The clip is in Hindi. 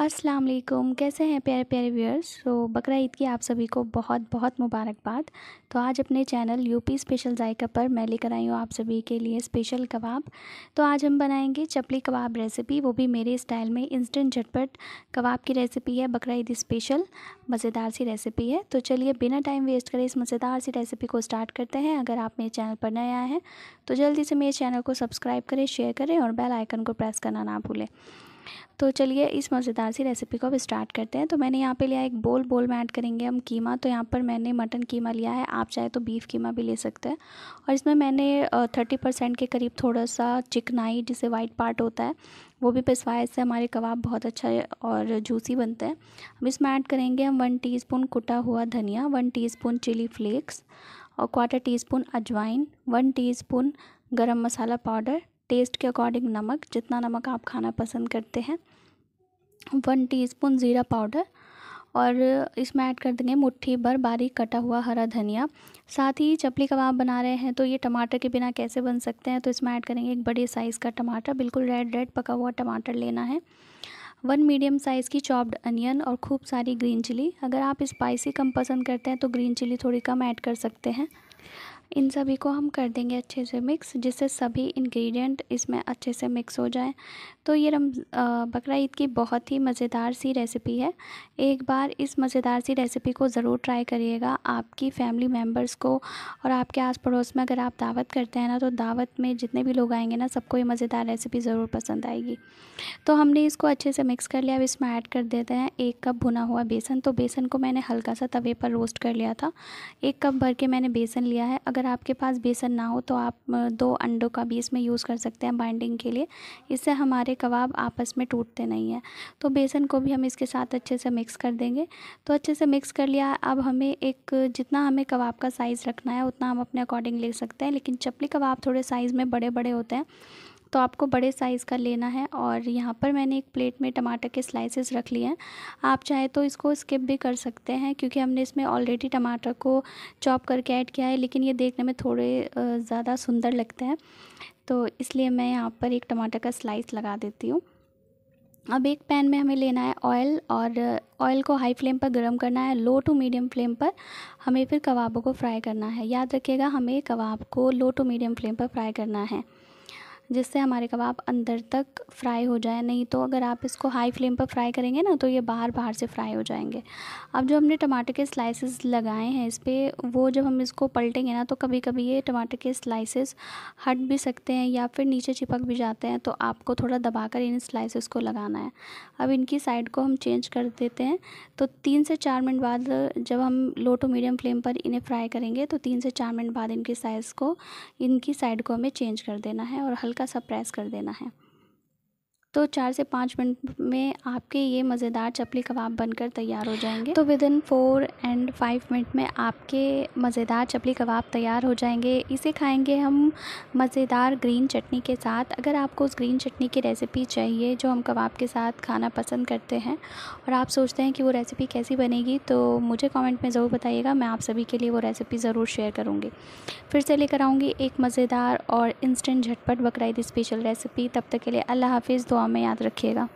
अस्सलाम वालेकुम कैसे हैं प्यारे प्यारे व्यूअर्स तो बकरा ईद की आप सभी को बहुत बहुत मुबारकबाद तो आज अपने चैनल यूपी स्पेशल जायका पर मैं लेकर आई हूँ आप सभी के लिए स्पेशल कबाब तो आज हम बनाएंगे चपली कबाब रेसिपी वो भी मेरे स्टाइल में इंस्टेंट झटपट कबाब की रेसिपी है बकरा ईद स्पेशल मज़ेदार सी रेसिपी है तो चलिए बिना टाइम वेस्ट करें इस मज़ेदार सी रेसिपी को स्टार्ट करते हैं अगर आप मेरे चैनल पर नए आए हैं तो जल्दी से मेरे चैनल को सब्सक्राइब करें शेयर करें और बेल आइकन को प्रेस करना ना भूलें तो चलिए इस मज़ेदार सी रेसिपी को अब स्टार्ट करते हैं तो मैंने यहाँ पे लिया एक बोल बोल में ऐड करेंगे हम कीमा तो यहाँ पर मैंने मटन कीमा लिया है आप चाहे तो बीफ कीमा भी ले सकते हैं और इसमें मैंने थर्टी परसेंट के करीब थोड़ा सा चिकनाई जिसे वाइट पार्ट होता है वो भी पिसवाए इससे हमारे कबाब बहुत अच्छा और जूसी बनते हैं अब इसमें ऐड करेंगे हम वन टी कुटा हुआ धनिया वन टी चिली फ्लेक्स और क्वार्टर टी स्पून अजवाइन one T garam masala powder taste के अकॉर्डिंग नमक जितना नमक आप खाना पसंद करते हैं वन टीस्पून ज़ीरा पाउडर और इसमें ऐड कर देंगे मुट्ठी भर बारीक कटा हुआ हरा धनिया साथ ही चपली कबाब बना रहे हैं तो ये टमाटर के बिना कैसे बन सकते हैं तो इसमें ऐड करेंगे एक बड़े साइज़ का टमाटर बिल्कुल रेड रेड पका हुआ टमाटर लेना है वन मीडियम साइज़ की चॉप्ड अनियन और खूब सारी ग्रीन चिली अगर आप स्पाइसी कम पसंद करते हैं तो ग्रीन चिली थोड़ी कम ऐड कर सकते हैं इन सभी को हम कर देंगे अच्छे से मिक्स जिससे सभी इंग्रेडिएंट इसमें अच्छे से मिक्स हो जाए तो ये रम बकरा ईद की बहुत ही मज़ेदार सी रेसिपी है एक बार इस मज़ेदार सी रेसिपी को ज़रूर ट्राई करिएगा आपकी फैमिली मेम्बर्स को और आपके आस पड़ोस में अगर आप दावत करते हैं ना तो दावत में जितने भी लोग आएंगे ना सबको ये मज़ेदार रेसिपी ज़रूर पसंद आएगी तो हमने इसको अच्छे से मिक्स कर लिया अब इसमें ऐड कर देते हैं एक कप भुना हुआ बेसन तो बेसन को मैंने हल्का सा तवे पर रोस्ट कर लिया था एक कप भर के मैंने बेसन लिया है अगर अगर आपके पास बेसन ना हो तो आप दो अंडों का भी इसमें यूज़ कर सकते हैं बाइंडिंग के लिए इससे हमारे कबाब आपस में टूटते नहीं हैं तो बेसन को भी हम इसके साथ अच्छे से मिक्स कर देंगे तो अच्छे से मिक्स कर लिया अब हमें एक जितना हमें कबाब का साइज़ रखना है उतना हम अपने अकॉर्डिंग ले सकते हैं लेकिन चपली कबाब थोड़े साइज़ में बड़े बड़े होते हैं तो आपको बड़े साइज़ का लेना है और यहाँ पर मैंने एक प्लेट में टमाटर के स्लाइसेस रख लिए हैं आप चाहे तो इसको स्किप भी कर सकते हैं क्योंकि हमने इसमें ऑलरेडी टमाटर को चॉप करके ऐड किया है लेकिन ये देखने में थोड़े ज़्यादा सुंदर लगते हैं तो इसलिए मैं यहाँ पर एक टमाटर का स्लाइस लगा देती हूँ अब एक पैन में हमें लेना है ऑयल और ऑयल को हाई फ्लेम पर गर्म करना है लो टू मीडियम फ्लेम पर हमें फिर कबाबों को फ्राई करना है याद रखिएगा हमें कबाब को लो टू मीडियम फ्लेम पर फ्राई करना है जिससे हमारे कबाब अंदर तक फ्राई हो जाए नहीं तो अगर आप इसको हाई फ्लेम पर फ्राई करेंगे ना तो ये बाहर बाहर से फ्राई हो जाएंगे अब जो हमने टमाटर के स्लाइसेस लगाए हैं इस पर वो जब हम इसको पलटेंगे ना तो कभी कभी ये टमाटर के स्लाइसेस हट भी सकते हैं या फिर नीचे चिपक भी जाते हैं तो आपको थोड़ा दबा कर इन स्लाइसिस को लगाना है अब इनकी साइड को हम चेंज कर देते हैं तो तीन से चार मिनट बाद जब हम लो टू मीडियम फ्लेम पर इन्हें फ्राई करेंगे तो तीन से चार मिनट बाद इनकी साइज़ को इनकी साइड को हमें चेंज कर देना है और हल्का का सा प्रेस कर देना है तो चार से पाँच मिनट में आपके ये मज़ेदार चपली कबाब बनकर तैयार हो जाएंगे तो within four and five minute में आपके मज़ेदार चपली कबाब तैयार हो जाएंगे इसे खाएंगे हम मज़ेदार ग्रीन चटनी के साथ अगर आपको उस ग्रीन चटनी की रेसिपी चाहिए जो हम कबाब के साथ खाना पसंद करते हैं और आप सोचते हैं कि वो रेसिपी कैसी बनेगी तो मुझे कॉमेंट में ज़रूर बताइएगा मैं आप सभी के लिए वो रेसिपी ज़रूर शेयर करूँगी फिर से लेकर आऊँगी एक मज़ेदार और इंस्टेंट झटपट बकर स्पेशल रेसिपी तब तक के लिए अल्लाह हाफिज़ दुआ दुआ में याद रखिएगा